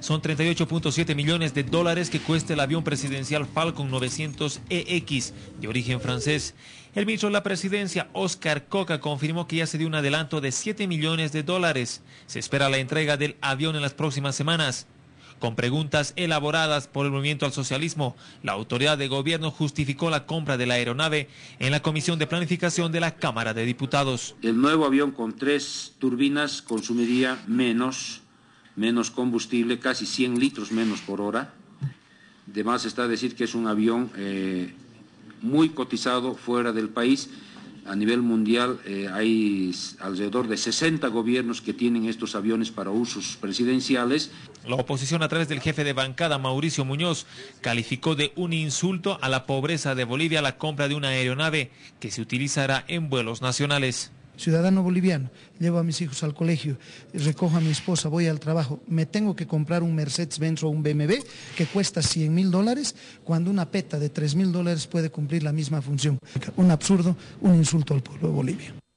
Son 38.7 millones de dólares que cuesta el avión presidencial Falcon 900 EX de origen francés. El ministro de la Presidencia, Oscar Coca, confirmó que ya se dio un adelanto de 7 millones de dólares. Se espera la entrega del avión en las próximas semanas. Con preguntas elaboradas por el movimiento al socialismo, la autoridad de gobierno justificó la compra de la aeronave en la Comisión de Planificación de la Cámara de Diputados. El nuevo avión con tres turbinas consumiría menos menos combustible, casi 100 litros menos por hora. Además está decir que es un avión eh, muy cotizado fuera del país. A nivel mundial eh, hay alrededor de 60 gobiernos que tienen estos aviones para usos presidenciales. La oposición a través del jefe de bancada Mauricio Muñoz calificó de un insulto a la pobreza de Bolivia la compra de una aeronave que se utilizará en vuelos nacionales ciudadano boliviano, llevo a mis hijos al colegio, recojo a mi esposa, voy al trabajo, me tengo que comprar un Mercedes-Benz o un BMW que cuesta 100 mil dólares, cuando una peta de 3 mil dólares puede cumplir la misma función. Un absurdo, un insulto al pueblo de Bolivia.